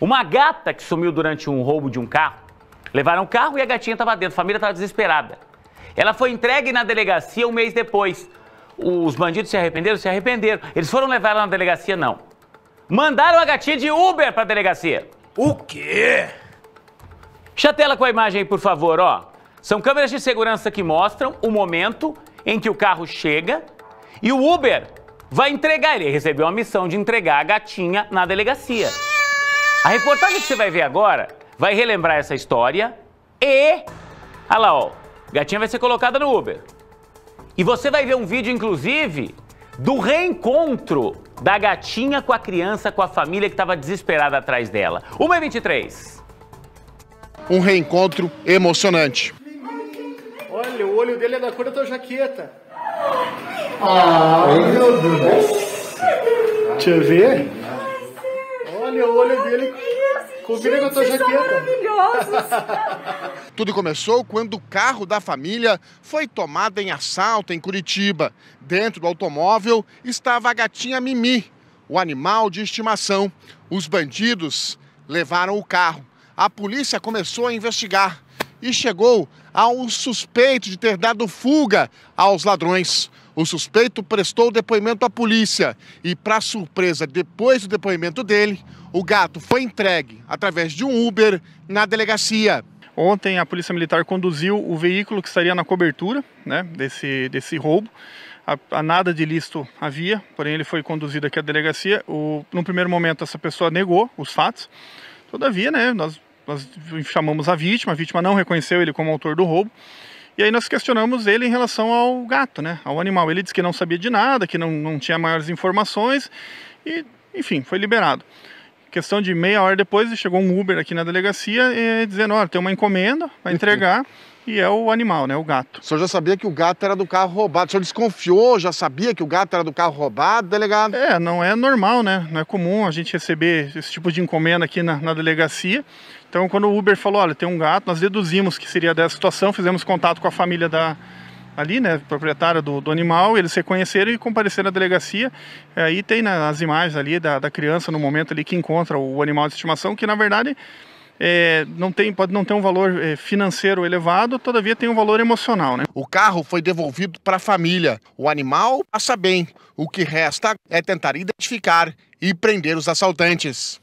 Uma gata que sumiu durante um roubo de um carro. Levaram o carro e a gatinha estava dentro. A família estava desesperada. Ela foi entregue na delegacia um mês depois. Os bandidos se arrependeram? Se arrependeram. Eles foram levar ela na delegacia? Não. Mandaram a gatinha de Uber para a delegacia. O quê? Chatela com a imagem aí, por favor, ó. São câmeras de segurança que mostram o momento em que o carro chega e o Uber vai entregar. Ele recebeu a missão de entregar a gatinha na delegacia. A reportagem que você vai ver agora vai relembrar essa história e. Olha lá, ó. Gatinha vai ser colocada no Uber. E você vai ver um vídeo, inclusive, do reencontro da gatinha com a criança, com a família que estava desesperada atrás dela. 1h23. Um reencontro emocionante. Olha, o olho dele é da cor da tua jaqueta. Ah, meu Deus. Deixa eu ver. Olha o olho dele. Combina com a tua jaqueta. Tudo começou quando o carro da família foi tomado em assalto em Curitiba. Dentro do automóvel estava a gatinha Mimi, o animal de estimação. Os bandidos levaram o carro. A polícia começou a investigar e chegou a um suspeito de ter dado fuga aos ladrões. O suspeito prestou depoimento à polícia e, para surpresa, depois do depoimento dele, o gato foi entregue através de um Uber na delegacia. Ontem a Polícia Militar conduziu o veículo que estaria na cobertura né, desse, desse roubo. A, a, nada de listo havia, porém ele foi conduzido aqui à delegacia. O, no primeiro momento essa pessoa negou os fatos. Todavia, né, nós nós chamamos a vítima, a vítima não reconheceu ele como autor do roubo. E aí nós questionamos ele em relação ao gato, né? Ao animal. Ele disse que não sabia de nada, que não, não tinha maiores informações e, enfim, foi liberado questão de meia hora depois, chegou um Uber aqui na delegacia e, dizendo, olha, tem uma encomenda para entregar. e é o animal, né? O gato. O senhor já sabia que o gato era do carro roubado. O senhor desconfiou, já sabia que o gato era do carro roubado, delegado? É, não é normal, né? Não é comum a gente receber esse tipo de encomenda aqui na, na delegacia. Então, quando o Uber falou, olha, tem um gato, nós deduzimos que seria dessa situação, fizemos contato com a família da, ali, né, proprietária do, do animal, eles reconheceram e compareceram à delegacia. É, aí tem né, as imagens ali da, da criança no momento ali que encontra o animal de estimação, que na verdade é, não tem, pode não ter um valor é, financeiro elevado, todavia tem um valor emocional. Né? O carro foi devolvido para a família. O animal passa bem. O que resta é tentar identificar e prender os assaltantes.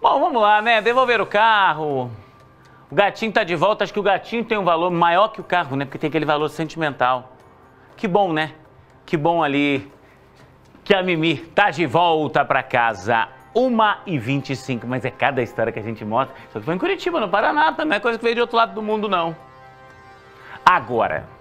Bom, vamos lá, né? Devolver o carro, o gatinho está de volta, acho que o gatinho tem um valor maior que o carro, né? Porque tem aquele valor sentimental. Que bom, né? Que bom ali que a Mimi tá de volta para casa. 1h25, mas é cada história que a gente mostra. Só que foi em Curitiba, no Paraná, Não é coisa que veio de outro lado do mundo, não. Agora,